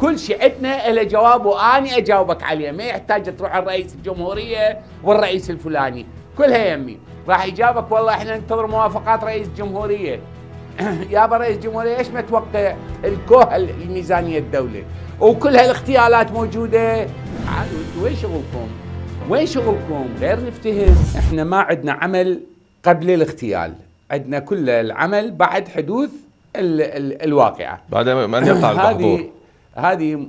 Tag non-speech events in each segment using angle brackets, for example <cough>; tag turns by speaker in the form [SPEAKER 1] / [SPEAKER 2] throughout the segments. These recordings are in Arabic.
[SPEAKER 1] كل شيء عندنا له جواب واني اجاوبك عليه ما يحتاج تروح على رئيس الجمهوريه والرئيس الفلاني كلها يمي راح يجاوبك والله احنا ننتظر موافقات رئيس الجمهوريه <clears throat> يابا رئيس الجمهوريه ايش متوقع الكوه الميزانيه الدوله وكل هالاغتيالات موجوده وين شغلكم؟ وين شغلكم؟ غير نفتهم احنا ما عندنا عمل قبل الاغتيال عندنا كل العمل بعد حدوث ال ال الواقعه بعد ما يقطع <clears throat> الحضور هذه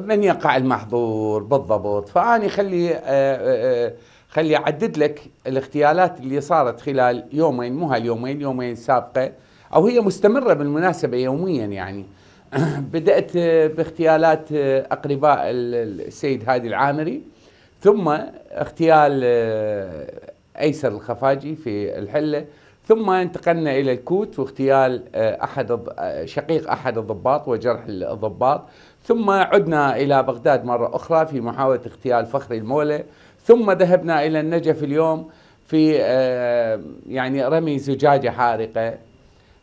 [SPEAKER 1] من يقع المحظور بالضبط فاني خلي آه، آه، آه، خلي اعدد لك الاغتيالات اللي صارت خلال يومين مو هاليومين يومين سابقه او هي مستمره بالمناسبه يوميا يعني <clears throat> بدات باغتيالات اقرباء السيد هادي العامري ثم اغتيال ايسر الخفاجي في الحله ثم انتقلنا الى الكوت واغتيال آه، احد آه، شقيق احد الضباط وجرح الضباط ثم عدنا الى بغداد مره اخرى في محاوله اغتيال فخري المولى ثم ذهبنا الى النجف اليوم في آه، يعني رمي زجاجه حارقه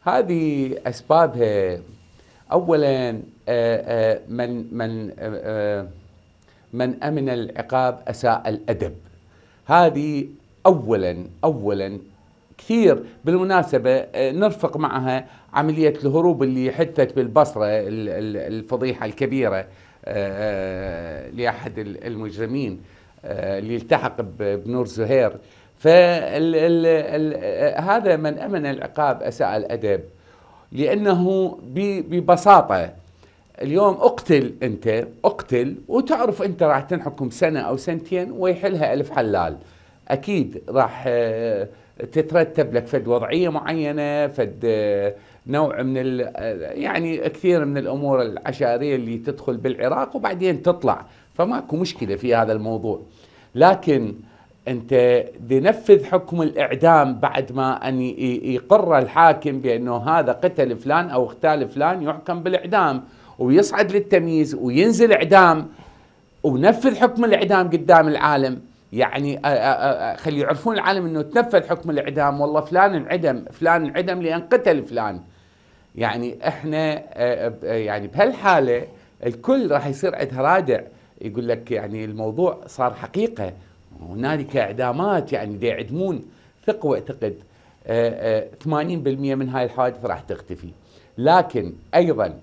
[SPEAKER 1] هذه اسبابها اولا من من من امن العقاب اساء الادب هذه اولا اولا كثير بالمناسبة آه، نرفق معها عملية الهروب اللي حدثت بالبصرة الفضيحة الكبيرة آه، آه، لأحد المجرمين اللي التحق بنور زهير فهذا من أمن العقاب أساء الأدب لأنه ببساطة اليوم اقتل أنت اقتل وتعرف أنت راح تنحكم سنة أو سنتين ويحلها ألف حلال أكيد راح تترتب لك فد وضعيه معينه فد آه، نوع من آه، يعني كثير من الامور العشائريه اللي تدخل بالعراق وبعدين تطلع فماكو مشكله في هذا الموضوع لكن انت تنفذ حكم الاعدام بعد ما ان يقر الحاكم بانه هذا قتل فلان او اغتال فلان يحكم بالاعدام ويصعد للتمييز وينزل اعدام ونفذ حكم الاعدام قدام العالم يعني خلي يعرفون العالم انه تنفذ حكم الاعدام والله فلان انعدم فلان انعدم لان قتل فلان يعني احنا يعني بهالحاله الكل راح يصير عندها رادع يقول لك يعني الموضوع صار حقيقه هنالك اعدامات يعني دي يعدمون ثق واعتقد 80% من هاي الحوادث راح تختفي لكن ايضا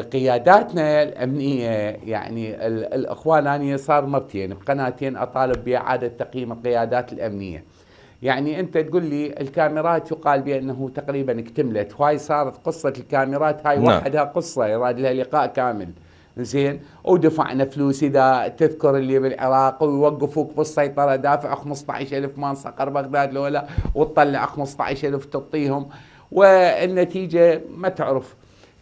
[SPEAKER 1] قياداتنا الامنيه يعني الاخوان أنا صار مرتين بقناتين اطالب باعاده تقييم القيادات الامنيه. يعني انت تقول لي الكاميرات يقال بانه تقريبا اكتملت وهاي صارت قصه الكاميرات هاي نعم. وحدها قصه يراد لها لقاء كامل. زين ودفعنا فلوس اذا تذكر اللي بالعراق ويوقفوك بالسيطره دافع 15000 ما صقر بغداد لولا وتطلع 15000 تعطيهم والنتيجه ما تعرف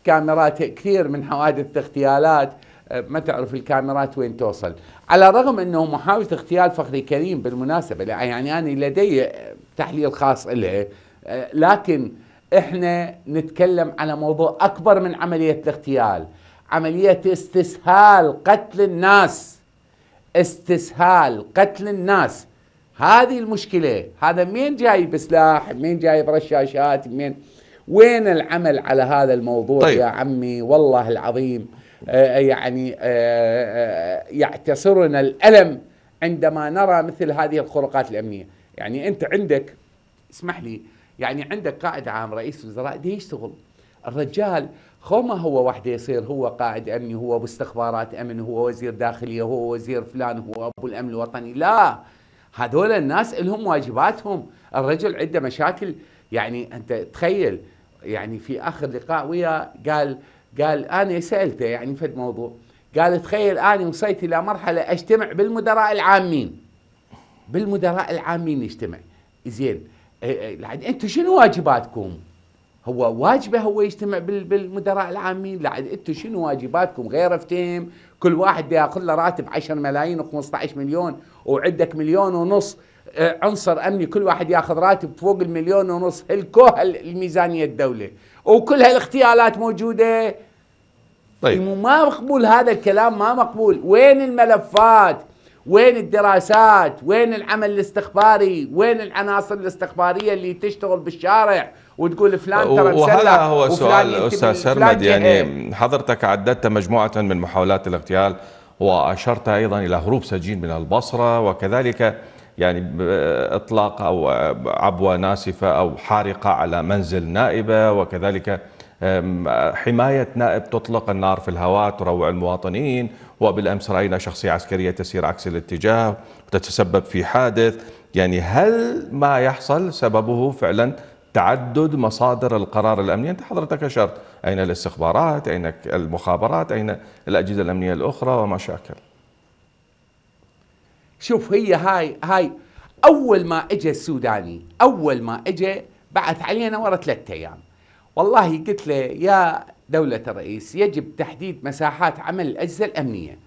[SPEAKER 1] كاميرات كثير من حوادث اغتيالات أه، ما تعرف الكاميرات وين توصل على الرغم انه محاولة اغتيال فخري كريم بالمناسبة يعني انا لدي أه، تحليل خاص له أه، لكن احنا نتكلم على موضوع اكبر من عملية الاغتيال عملية استسهال قتل الناس استسهال قتل الناس هذه المشكلة هذا مين جاي بسلاح مين جاي برشاشات مين وين العمل على هذا الموضوع طيب. يا عمي والله العظيم آه، آه، يعني آه، يعتصرنا الألم عندما نرى مثل هذه الخروقات الأمنية يعني أنت عندك اسمح لي يعني عندك قائد عام رئيس وزراء دي يشتغل الرجال خو ما هو وحده يصير هو قائد امني هو باستخبارات امن هو وزير داخليه هو وزير فلان هو ابو الامن الوطني لا هذول الناس لهم واجباتهم الرجل عنده مشاكل يعني انت تخيل يعني في اخر لقاء وياه قال قال انا سالته يعني في الموضوع قال تخيل انا وصلت الى مرحله اجتمع بالمدراء العامين بالمدراء العامين يجتمع زين إيه، إيه، لعد انتم شنو واجباتكم؟ هو واجبه هو يجتمع بالمدراء العامين لعد انتم شنو واجباتكم غير افتهم كل واحد ياخذ له راتب 10 ملايين و15 مليون وعندك مليون ونص آه، عنصر امني كل واحد ياخذ راتب فوق المليون ونص هلكوها الميزانيه الدوله وكل هالاغتيالات موجوده طيب ما مقبول هذا الكلام ما مقبول وين الملفات وين الدراسات وين العمل الاستخباري وين العناصر الاستخباريه اللي تشتغل بالشارع وتقول فلان ترى وهذا هو سؤال استاذ سرمد يعني حضرتك عددت مجموعه من محاولات الاغتيال واشرت ايضا الى هروب سجين من البصره وكذلك يعني اطلاق او عبوه ناسفه او حارقه على منزل نائبه وكذلك حماية نائب تطلق النار في الهواء تروع المواطنين وبالأمس رأينا شخصية عسكرية تسير عكس الاتجاه وتتسبب في حادث يعني هل ما يحصل سببه فعلا تعدد مصادر القرار الأمني أنت حضرتك أشرت أين الاستخبارات أين المخابرات أين الأجهزة الأمنية الأخرى وما شاكل شوف هي هاي هاي اول ما اجى السوداني اول ما اجى بعث علينا ورا ثلاثة ايام والله قلت له يا دولة الرئيس يجب تحديد مساحات عمل الاجهزة الامنية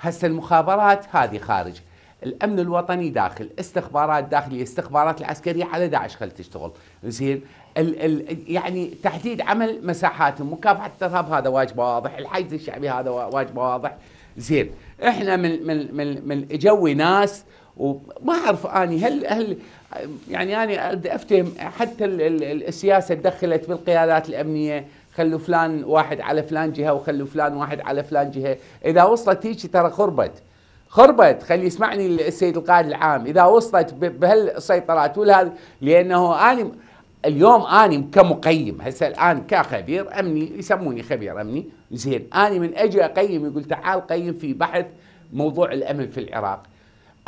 [SPEAKER 1] هسه المخابرات هذه خارج الامن الوطني داخل استخبارات داخليه استخبارات العسكريه على داعش خل تشتغل زين ال ال يعني تحديد عمل مساحاتهم مكافحه الترهاب هذا واجب واضح الحيز الشعبي هذا واجب واضح زين احنا من من من, من اجوي ناس وما اعرف اني هل هل يعني انا افتهم حتى السياسه تدخلت بالقيادات الامنيه خلوا فلان واحد على فلان جهه وخلوا فلان واحد على فلان جهه اذا وصلت هيك ترى خربت خربت خلي يسمعني السيد القائد العام اذا وصلت بهالسيطرات ولا لانه انا اليوم اني كمقيم هسه الان كخبير امني يسموني خبير امني زين اني من اجي اقيم يقول تعال قيم في بحث موضوع الامن في العراق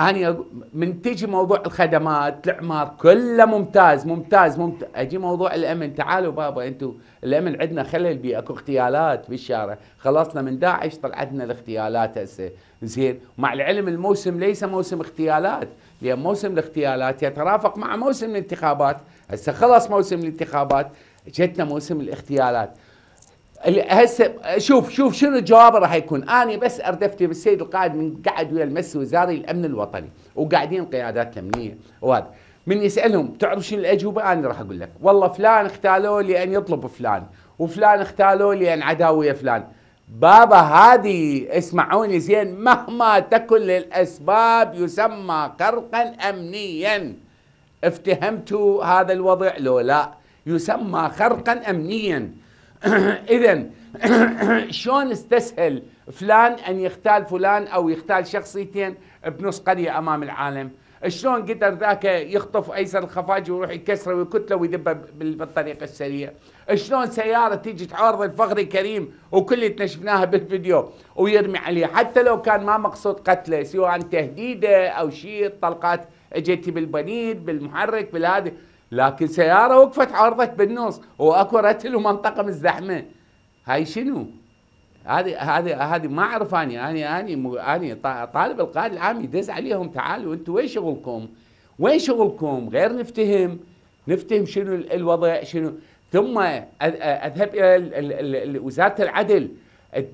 [SPEAKER 1] اني من تجي موضوع الخدمات الاعمار كله ممتاز ممتاز ممتاز اجي موضوع الامن تعالوا بابا انتم الامن عندنا خلل بي اكو اغتيالات بالشارع خلصنا من داعش طلعتنا الاغتيالات هسه زين مع العلم الموسم ليس موسم اغتيالات لان موسم الاغتيالات يترافق مع موسم الانتخابات هسه خلص موسم الانتخابات جتنا موسم الاغتيالات هسه شوف شوف شنو الجواب راح يكون انا بس اردفت بالسيد القائد من قعد ويا المس وزاري الامن الوطني وقاعدين قيادات الامنيه وهذا من يسالهم تعرف شنو الاجوبه انا راح اقول لك والله فلان اختالوه لان يطلب فلان وفلان اختالوه لان عداوه فلان بابا هذه اسمعوني زين مهما تكن الأسباب يسمى خرقا أمنيا افتهمتوا هذا الوضع لو لا يسمى خرقا أمنيا <clears throat> إذا <clears throat> شلون استسهل فلان أن يختال فلان أو يختال شخصيتين بنص قرية أمام العالم شلون قدر ذاك يخطف ايسر الخفاجي ويروح يكسره ويكتله ويدبه بالطريق السريع شلون سياره تيجي تعارض الفخري كريم وكل شفناها بالفيديو ويرمي عليه حتى لو كان ما مقصود قتله سواء تهديده او شيء طلقات اجتي بالبنيد بالمحرك بالهادي لكن سياره وقفت عارضت بالنص واكو رتل ومنطقه مزدحمه هاي شنو؟ هذه هذه هذه ما اعرف اني اني اني اني طالب القائد العام يدز عليهم تعالوا انتم وين شغلكم؟ وين شغلكم؟ غير نفتهم نفتهم شنو الوضع شنو ثم اذهب الى وزاره العدل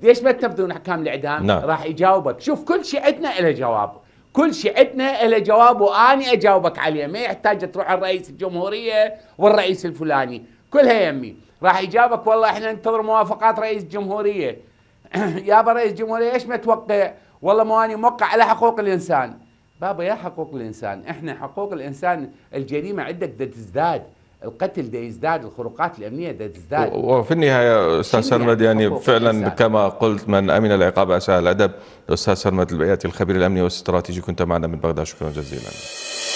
[SPEAKER 1] ليش ما تنفذون احكام الاعدام؟ نعم. راح يجاوبك، شوف كل شيء عندنا له جواب، كل شيء عندنا له جواب واني اجاوبك عليه، ما يحتاج تروح الرئيس الجمهوريه والرئيس الفلاني، كلها يمي، راح يجاوبك والله احنا ننتظر موافقات رئيس الجمهوريه، يا رئيس جمهورية ايش متوقع والله مواني موقع على حقوق الانسان بابا يا حقوق الانسان احنا حقوق الانسان الجريمه عندك دا تزداد القتل يزداد الخروقات الامنيه تزداد وفي النهايه استاذ سرمد يعني فعلا الإنسان. كما قلت من امن العقاب اساء الادب استاذ سرمد البياتي الخبير الامني والاستراتيجي كنت معنا من بغداد شكرا جزيلا